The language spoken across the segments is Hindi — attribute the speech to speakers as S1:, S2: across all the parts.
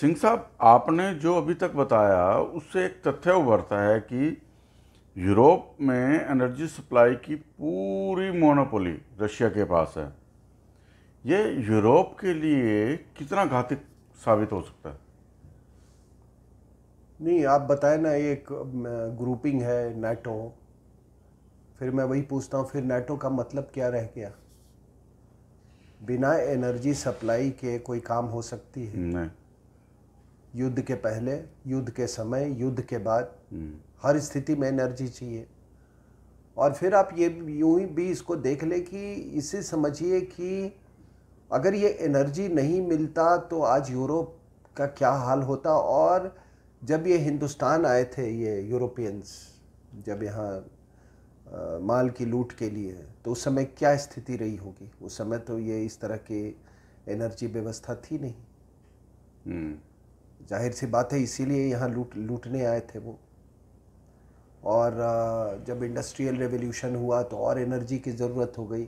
S1: सिंह साहब आपने जो अभी तक बताया उससे एक तथ्य उभरता है कि यूरोप में एनर्जी सप्लाई की पूरी मोनोपोली रशिया के पास है ये यूरोप के लिए कितना घातक साबित हो सकता है नहीं आप बताएं ना एक ग्रुपिंग है नेटो फिर मैं वही पूछता हूँ फिर नेटो का मतलब क्या रह गया बिना एनर्जी सप्लाई के कोई काम हो सकती है नहीं युद्ध के पहले युद्ध के समय युद्ध के बाद हम्म। हर स्थिति में एनर्जी चाहिए और फिर आप ये यूं ही भी इसको देख लें कि इसे समझिए कि अगर ये एनर्जी नहीं मिलता तो आज यूरोप का क्या हाल होता और जब ये हिंदुस्तान आए थे ये यूरोपियंस जब यहाँ माल की लूट के लिए तो उस समय क्या स्थिति रही होगी उस समय तो ये इस तरह की एनर्जी व्यवस्था थी नहीं हम्म। जाहिर सी बात है इसीलिए यहाँ लूट लूटने आए थे वो और जब इंडस्ट्रियल रेवोल्यूशन हुआ तो और एनर्जी की ज़रूरत हो गई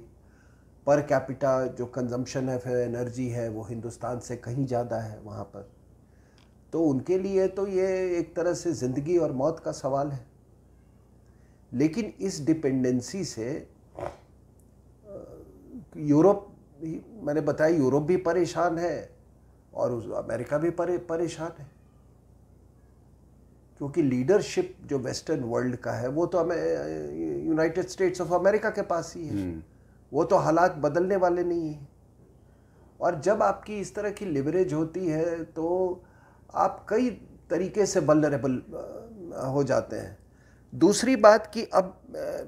S1: पर कैपिटा जो कंजम्पशन है फिर एनर्जी है वो हिंदुस्तान से कहीं ज़्यादा है वहाँ पर तो उनके लिए तो ये एक तरह से ज़िंदगी और मौत का सवाल है लेकिन इस डिपेंडेंसी से यूरोप मैंने बताया यूरोप भी परेशान है और उस अमेरिका भी परे परेशान है क्योंकि लीडरशिप जो वेस्टर्न वर्ल्ड का है वो तो हमें यूनाइटेड स्टेट्स ऑफ अमेरिका के पास ही है हम्म। वो तो हालात बदलने वाले नहीं है और जब आपकी इस तरह की लिवरेज होती है तो आप कई तरीके से वलरेबल हो जाते हैं दूसरी बात कि अब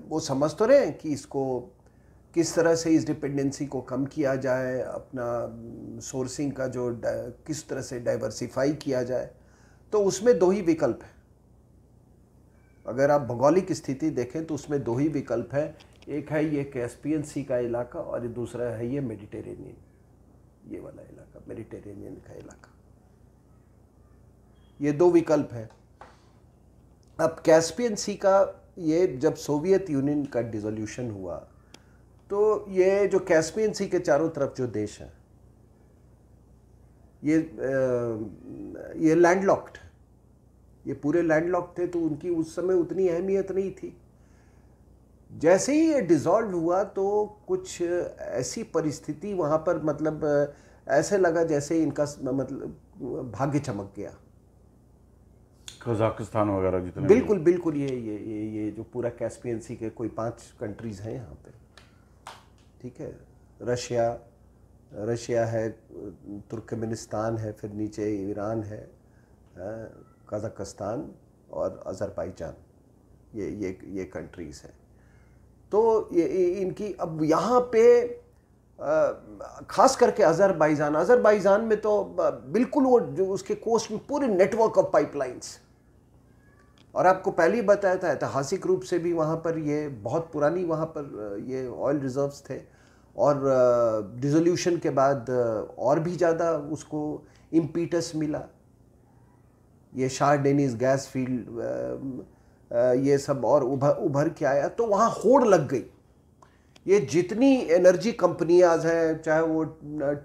S1: वो समझ तो रहे हैं कि इसको किस तरह से इस डिपेंडेंसी को कम किया जाए अपना सोर्सिंग का जो किस तरह से डाइवर्सिफाई किया जाए तो उसमें दो ही विकल्प हैं अगर आप भौगोलिक स्थिति देखें तो उसमें दो ही विकल्प हैं एक है ये कैस्पियन सी का इलाका और दूसरा है ये मेडिटेरेनियन ये वाला इलाका मेडिटेरेनियन का इलाका ये दो विकल्प हैं अब कैस्पियन सी का ये जब सोवियत यूनियन का डिजोल्यूशन हुआ तो ये जो कैस्पियन सी के चारों तरफ जो देश है ये ये लैंडलॉक्ड ये पूरे लैंडलॉक थे तो उनकी उस समय उतनी अहमियत नहीं थी जैसे ही ये डिज़ोल्व हुआ तो कुछ ऐसी परिस्थिति वहाँ पर मतलब ऐसे लगा जैसे इनका मतलब भाग्य चमक गया कजाकिस्तान वगैरह जितने बिल्कुल बिल्कुल ये ये ये ये जो पूरा कैस्पियन सी के कोई पांच कंट्रीज़ हैं यहाँ पे ठीक है रशिया रशिया है तुर्कमेनिस्तान है फिर नीचे ईरान है कज़ाकस्तान और अज़रबैजान ये ये ये कंट्रीज़ हैं तो ये इनकी अब यहाँ पे ख़ास करके अज़रबैजान अज़रबैजान में तो बिल्कुल वो जो उसके कोस्ट में पूरे नेटवर्क ऑफ पाइपलाइंस और आपको पहले ही बताया था ऐतिहासिक रूप से भी वहाँ पर ये बहुत पुरानी वहाँ पर ये ऑयल रिजर्व्स थे और डिजोल्यूशन के बाद और भी ज़्यादा उसको इम्पीटस मिला ये शाह डेनिस गैस फील्ड ये सब और उभर उभर के आया तो वहाँ होड़ लग गई ये जितनी एनर्जी कंपनियाज हैं चाहे वो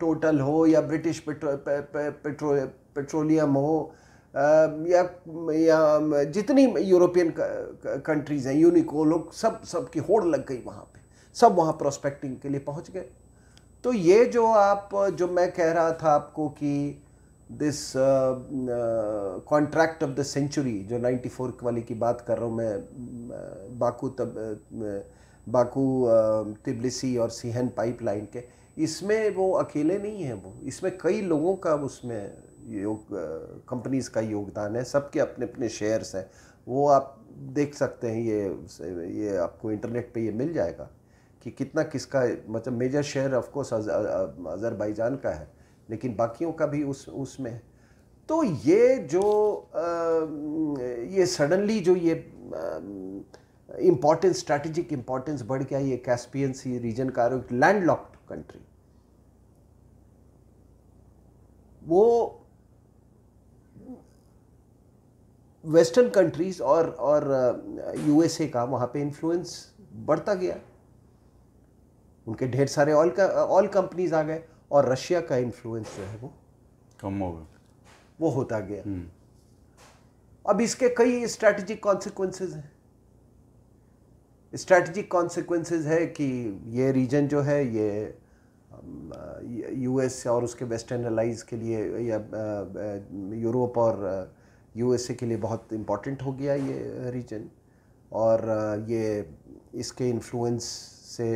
S1: टोटल हो या ब्रिटिश पेट्रो पे, पे, पे, पेट्रोलियम हो या, या जितनी यूरोपियन कंट्रीज़ हैं यूनिको लोग सब सब की होड़ लग गई वहाँ पे सब वहाँ प्रोस्पेक्टिंग के लिए पहुँच गए तो ये जो आप जो मैं कह रहा था आपको कि this contract of the century जो 94 वाली की बात कर रहा हूँ मैं बाकू तब बाकू तिबलिसी और सीहन पाइपलाइन के इसमें वो अकेले नहीं हैं वो इसमें कई लोगों का उसमें योग कंपनीज़ का योगदान है सबके अपने अपने शेयर्स हैं वो आप देख सकते हैं ये ये आपको इंटरनेट पे ये मिल जाएगा कि कितना किसका मतलब मेजर शेयर ऑफकोर्स अज़रबैजान का है लेकिन बाकियों का भी उस उसमें तो ये जो आ, ये सडनली जो ये इम्पोर्टेंस स्ट्रैटेजिक इम्पोर्टेंस बढ़ गया ये कैस्पियन सी रीजन का लैंड लॉक्ड कंट्री वो वेस्टर्न कंट्रीज़ और और यूएसए uh, का वहाँ पे इन्फ्लुएंस बढ़ता गया उनके ढेर सारे ऑयल का ऑयल कंपनीज आ गए और रशिया का इन्फ्लुएंस जो है वो कम हो गया वो होता गया हम्म। अब इसके कई स्ट्रैटेजिक कॉन्सिक्वेंसेज हैं स्ट्रैटेजिक कॉन्सिक्वेंसेज है कि ये रीजन जो है ये यूएस um, uh, और उसके वेस्टर्न अलाइज के लिए या यूरोप uh, और यूएसए के लिए बहुत इम्पॉर्टेंट हो गया ये रीजन और ये इसके इन्फ्लुएंस से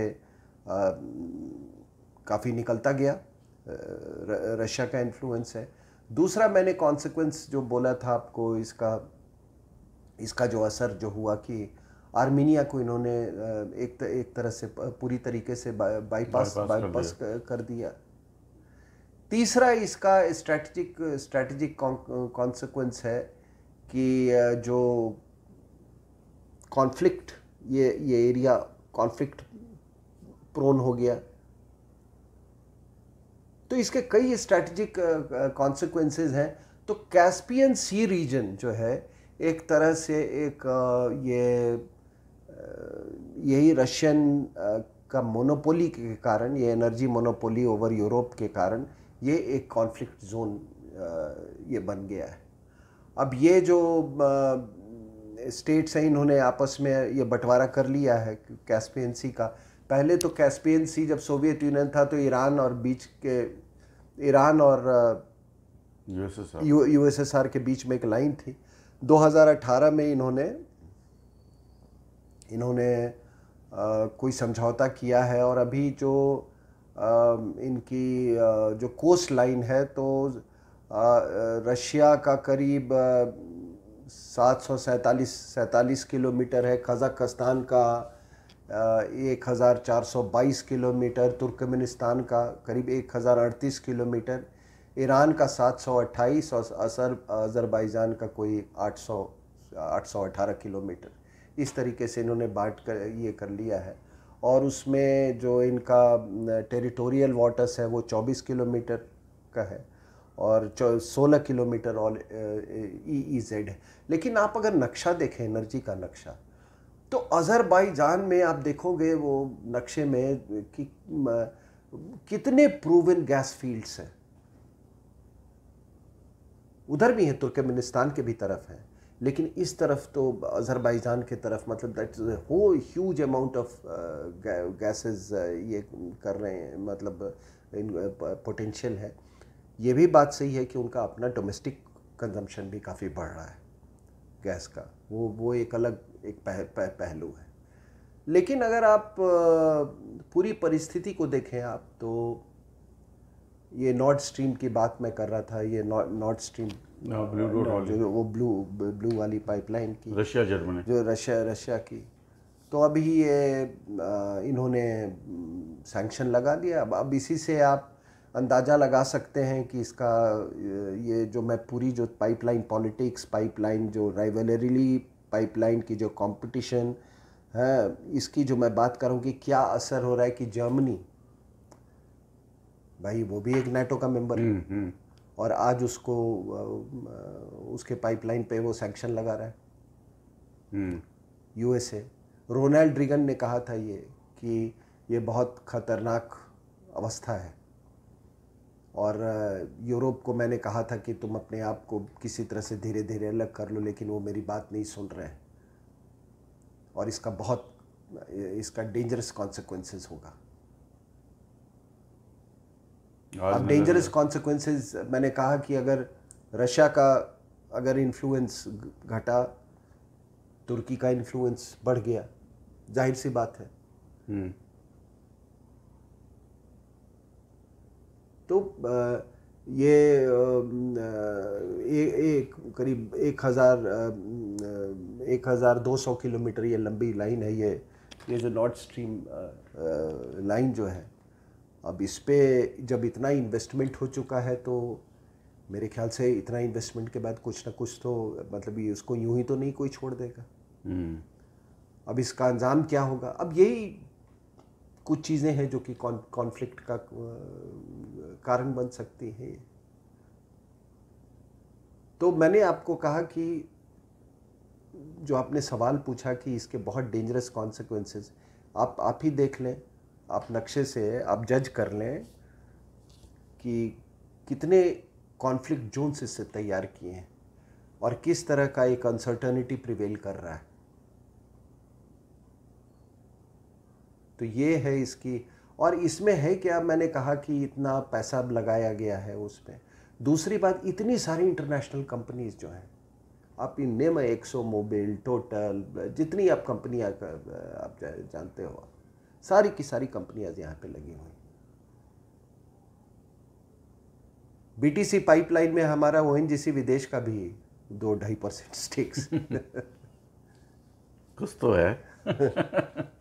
S1: काफ़ी निकलता गया रशिया का इन्फ्लुएंस है दूसरा मैंने कॉन्सिक्वेंस जो बोला था आपको इसका इसका जो असर जो हुआ कि आर्मीनिया को इन्होंने एक एक तरह से पूरी तरीके से बाईपास बाईपास कर दिया, कर दिया। तीसरा इसका स्ट्रैटेजिक स्ट्रैटेजिक कॉन्सिक्वेंस है कि जो कॉन्फ्लिक्ट ये ये एरिया कॉन्फ्लिक्ट प्रोन हो गया तो इसके कई स्ट्रैटेजिक कॉन्सिक्वेंसेज हैं तो कैस्पियन सी रीजन जो है एक तरह से एक ये यही रशियन का मोनोपोली के कारण ये एनर्जी मोनोपोली ओवर यूरोप के कारण ये एक कॉन्फ्लिक्ट जोन ये बन गया है अब ये जो स्टेट्स हैं इन्होंने आपस में ये बंटवारा कर लिया है कैस्पियन सी का पहले तो कैस्पियन सी जब सोवियत यूनियन था तो ईरान और बीच के ईरान और यू एस एस आर के बीच में एक लाइन थी 2018 में इन्होंने इन्होंने आ, कोई समझौता किया है और अभी जो इनकी जो कोस्ट लाइन है तो रशिया का करीब सात सौ सैतालीस सैतालीस किलोमीटर है कज़ाकस्तान का एक हज़ार चार सौ बाईस किलोमीटर तुर्कमेनिस्तान का करीब एक हज़ार अड़तीस किलोमीटर ईरान का सात सौ अट्ठाईस और असर अज़रबैजान का कोई आठ सौ आठ सौ अठारह किलोमीटर इस तरीके से इन्होंने बांट कर ये कर लिया है और उसमें जो इनका टेरिटोरियल वाटर्स है वो 24 किलोमीटर का है और 16 kilometre all E E Z है लेकिन आप अगर नक्शा देखें एनर्जी का नक्शा तो जान में आप देखोगे वो नक्शे में कि कितने प्रूवन गैस फील्ड्स हैं उधर भी हैं तुर्कमेनिस्तान के भी तरफ हैं लेकिन इस तरफ तो अज़रबैजान के तरफ मतलब दैट हो ह्यूज अमाउंट ऑफ गैसेस ये कर रहे हैं मतलब uh, uh, पोटेंशियल है ये भी बात सही है कि उनका अपना डोमेस्टिक कंजम्पशन भी काफ़ी बढ़ रहा है गैस का वो वो एक अलग एक पह, पह, पहलू है लेकिन अगर आप uh, पूरी परिस्थिति को देखें आप तो ये नॉर्थ स्ट्रीम की बात मैं कर रहा था ये नॉर्थ स्ट्रीम हाँ, ब्लू हाँ, वाली जो वो ब्लू ब्लू वाली पाइपलाइन की रशिया जर्मनी जो रशिया रशिया की तो अभी ये इन्होंने सैंक्शन लगा दिया अब अब इसी से आप अंदाज़ा लगा सकते हैं कि इसका ये जो मैं पूरी जो पाइपलाइन पॉलिटिक्स पाइपलाइन जो राइवलरीली पाइपलाइन की जो कंपटीशन है इसकी जो मैं बात करूँ कि क्या असर हो रहा है कि जर्मनी भाई वो भी एक नेटो का मेंबर है हम्म, हम्म। और आज उसको उसके पाइपलाइन पे वो सैंक्शन लगा रहा है यूएसए रोनाल्ड रिगन ने कहा था ये कि ये बहुत खतरनाक अवस्था है और यूरोप को मैंने कहा था कि तुम अपने आप को किसी तरह से धीरे धीरे अलग कर लो लेकिन वो मेरी बात नहीं सुन रहे हैं और इसका बहुत इसका डेंजरस कॉन्सिक्वेंसेस होगा अब डेंजरस मतलब कॉन्सिक्वेंसेज मैंने कहा कि अगर रशिया का अगर इन्फ्लुएंस घटा तुर्की का इन्फ्लुएंस बढ़ गया जाहिर सी बात है hmm. तो ये ए, एक करीब एक हज़ार एक हज़ार दो सौ किलोमीटर ये लंबी लाइन है ये ये जो नॉर्थ स्ट्रीम लाइन जो है अब इस पर जब इतना इन्वेस्टमेंट हो चुका है तो मेरे ख्याल से इतना इन्वेस्टमेंट के बाद कुछ ना कुछ तो मतलब ये उसको यूं ही तो नहीं कोई छोड़ देगा हम्म। अब इसका अंजाम क्या होगा अब यही कुछ चीज़ें हैं जो कि कॉन्फ्लिक्ट का कारण बन सकती हैं तो मैंने आपको कहा कि जो आपने सवाल पूछा कि इसके बहुत डेंजरस कॉन्सिक्वेंसेस आप आप ही देख लें आप नक्शे से आप जज कर लें कि कितने कॉन्फ्लिक्ट जोन्स इससे तैयार किए हैं और किस तरह का एक अनसर्टनिटी प्रिवेल कर रहा है तो ये है इसकी और इसमें है क्या मैंने कहा कि इतना पैसा लगाया गया है उसमें दूसरी बात इतनी सारी इंटरनेशनल कंपनीज जो हैं आप इन नेम एक्सो मोबिल टोटल जितनी आप कंपनियाँ आप जानते हो आप सारी की सारी कंपनियां यहां पे लगी हुई बीटीसी पाइपलाइन में हमारा ओ विदेश का भी दो ढाई परसेंट स्टेक्स कुछ तो है